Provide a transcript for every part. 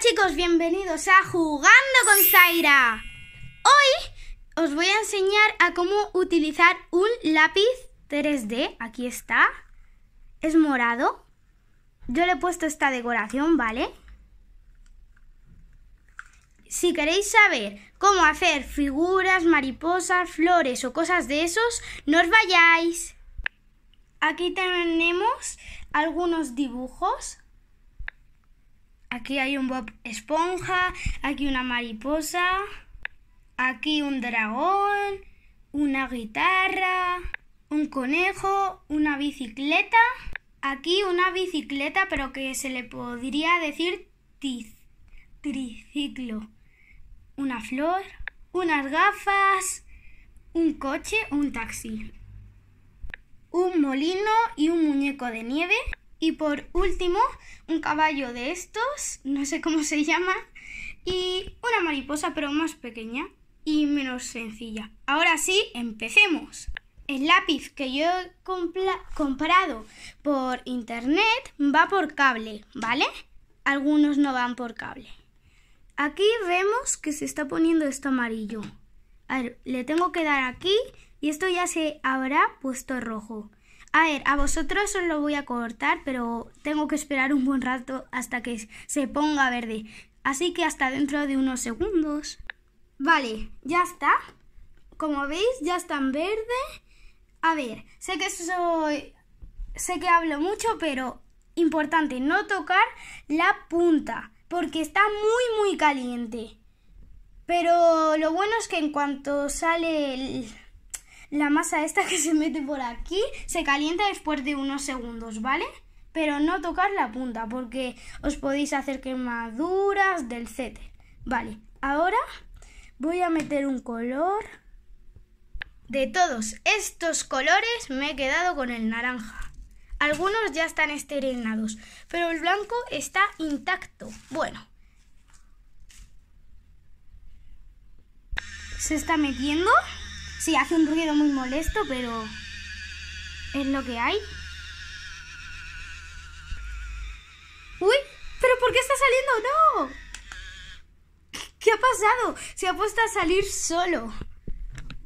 chicos, bienvenidos a Jugando con Zaira. Hoy os voy a enseñar a cómo utilizar un lápiz 3D. Aquí está. Es morado. Yo le he puesto esta decoración, ¿vale? Si queréis saber cómo hacer figuras, mariposas, flores o cosas de esos, no os vayáis. Aquí tenemos algunos dibujos Aquí hay un Bob Esponja, aquí una mariposa, aquí un dragón, una guitarra, un conejo, una bicicleta. Aquí una bicicleta, pero que se le podría decir triciclo. Una flor, unas gafas, un coche, un taxi, un molino y un muñeco de nieve. Y por último, un caballo de estos, no sé cómo se llama, y una mariposa pero más pequeña y menos sencilla. Ahora sí, empecemos. El lápiz que yo he comprado por internet va por cable, ¿vale? Algunos no van por cable. Aquí vemos que se está poniendo esto amarillo. A ver, le tengo que dar aquí y esto ya se habrá puesto rojo. A ver, a vosotros os lo voy a cortar, pero tengo que esperar un buen rato hasta que se ponga verde. Así que hasta dentro de unos segundos. Vale, ya está. Como veis, ya está en verde. A ver, sé que soy... Sé que hablo mucho, pero importante no tocar la punta, porque está muy, muy caliente. Pero lo bueno es que en cuanto sale el la masa esta que se mete por aquí se calienta después de unos segundos, ¿vale? Pero no tocar la punta porque os podéis hacer quemaduras del cete. Vale, ahora voy a meter un color. De todos estos colores me he quedado con el naranja. Algunos ya están esterilizados pero el blanco está intacto. Bueno. ¿Se está metiendo? Sí, hace un ruido muy molesto, pero es lo que hay. ¡Uy! ¿Pero por qué está saliendo? ¡No! ¿Qué ha pasado? Se ha puesto a salir solo.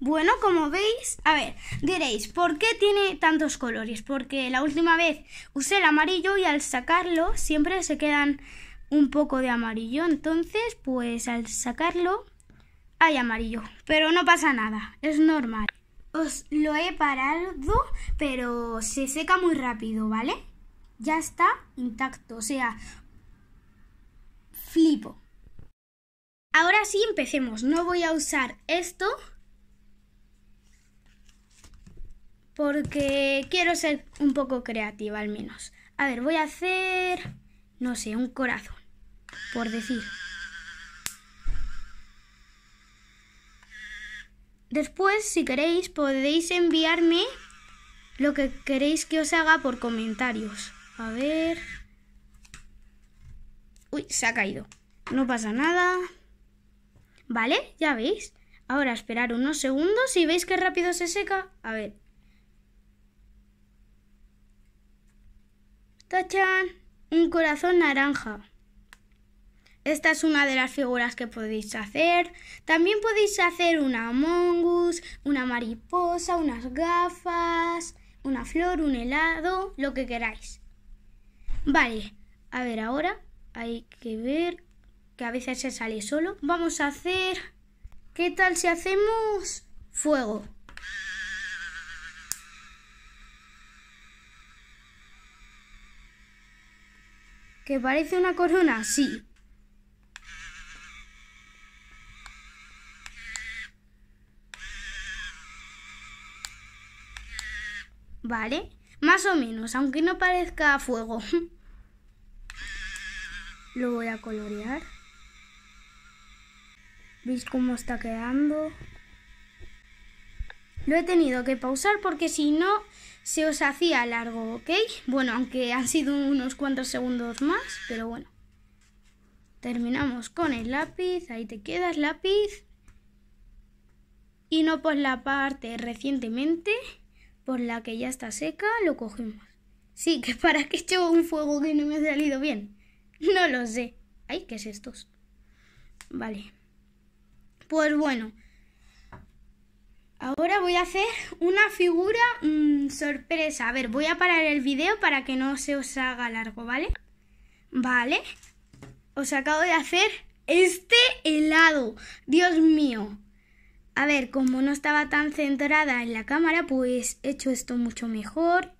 Bueno, como veis, a ver, diréis, ¿por qué tiene tantos colores? Porque la última vez usé el amarillo y al sacarlo siempre se quedan un poco de amarillo. Entonces, pues al sacarlo hay amarillo, pero no pasa nada, es normal. Os lo he parado, pero se seca muy rápido, ¿vale? Ya está intacto, o sea, flipo. Ahora sí empecemos, no voy a usar esto porque quiero ser un poco creativa al menos. A ver, voy a hacer, no sé, un corazón, por decir. Después, si queréis, podéis enviarme lo que queréis que os haga por comentarios. A ver. Uy, se ha caído. No pasa nada. ¿Vale? Ya veis. Ahora esperar unos segundos y veis qué rápido se seca. A ver. Tachan. Un corazón naranja. Esta es una de las figuras que podéis hacer. También podéis hacer una mongus, una mariposa, unas gafas, una flor, un helado, lo que queráis. Vale, a ver ahora, hay que ver que a veces se sale solo. Vamos a hacer, ¿qué tal si hacemos fuego? ¿Que parece una corona? Sí, ¿vale? Más o menos, aunque no parezca fuego. Lo voy a colorear. ¿Veis cómo está quedando? Lo he tenido que pausar porque si no se os hacía largo, ¿ok? Bueno, aunque han sido unos cuantos segundos más, pero bueno. Terminamos con el lápiz, ahí te quedas lápiz. Y no por la parte recientemente. Por la que ya está seca, lo cogemos. Sí, que para que llevo un fuego que no me ha salido bien. No lo sé. Ay, ¿qué es estos? Vale. Pues bueno. Ahora voy a hacer una figura mm, sorpresa. A ver, voy a parar el video para que no se os haga largo, ¿vale? Vale. Os acabo de hacer este helado. Dios mío. A ver, como no estaba tan centrada en la cámara, pues he hecho esto mucho mejor.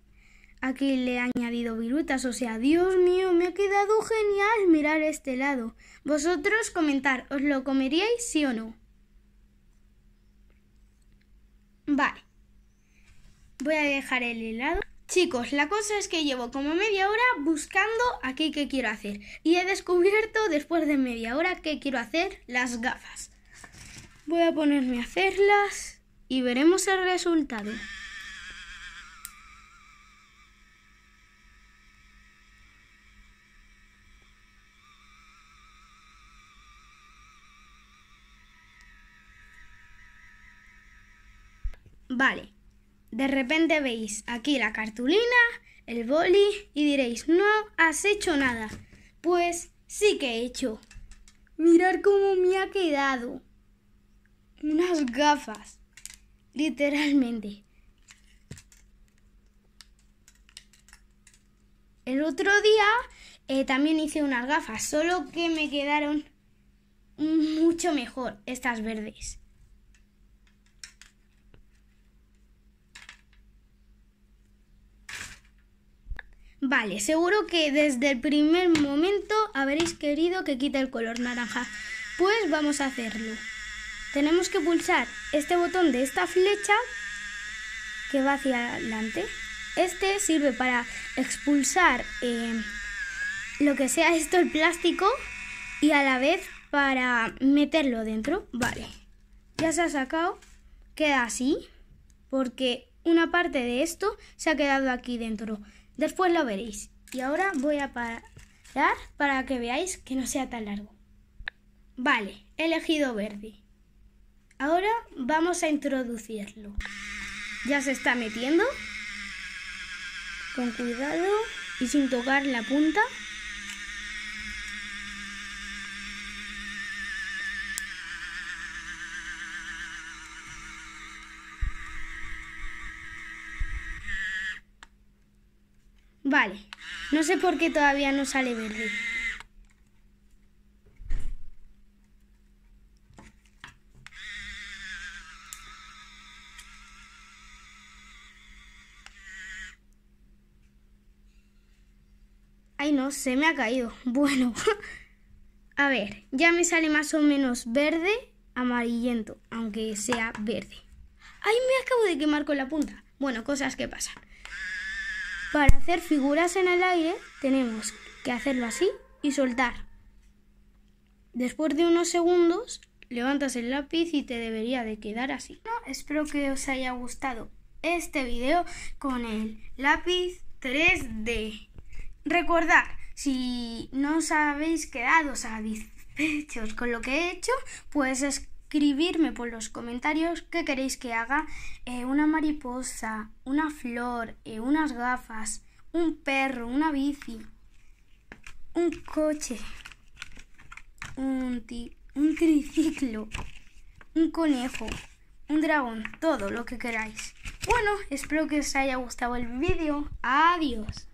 Aquí le he añadido virutas, o sea, Dios mío, me ha quedado genial mirar este lado. Vosotros comentar, ¿os lo comeríais sí o no? Vale. Voy a dejar el helado. Chicos, la cosa es que llevo como media hora buscando aquí qué quiero hacer. Y he descubierto después de media hora que quiero hacer las gafas. Voy a ponerme a hacerlas y veremos el resultado. Vale, de repente veis aquí la cartulina, el boli y diréis, no has hecho nada. Pues sí que he hecho. Mirar cómo me ha quedado unas gafas, literalmente. El otro día eh, también hice unas gafas, solo que me quedaron mucho mejor estas verdes. Vale, seguro que desde el primer momento habréis querido que quite el color naranja. Pues vamos a hacerlo tenemos que pulsar este botón de esta flecha que va hacia adelante. Este sirve para expulsar eh, lo que sea esto, el plástico, y a la vez para meterlo dentro. Vale, ya se ha sacado, queda así, porque una parte de esto se ha quedado aquí dentro. Después lo veréis. Y ahora voy a parar para que veáis que no sea tan largo. Vale, he elegido verde. Ahora vamos a introducirlo. Ya se está metiendo. Con cuidado y sin tocar la punta. Vale, no sé por qué todavía no sale verde. Ay, no, se me ha caído. Bueno, a ver, ya me sale más o menos verde, amarillento, aunque sea verde. Ay, me acabo de quemar con la punta. Bueno, cosas que pasan. Para hacer figuras en el aire tenemos que hacerlo así y soltar. Después de unos segundos levantas el lápiz y te debería de quedar así. Bueno, espero que os haya gustado este video con el lápiz 3D. Recordad, si no os habéis quedado satisfechos con lo que he hecho, pues escribirme por los comentarios qué queréis que haga. Eh, una mariposa, una flor, eh, unas gafas, un perro, una bici, un coche, un, un triciclo, un conejo, un dragón, todo lo que queráis. Bueno, espero que os haya gustado el vídeo. Adiós.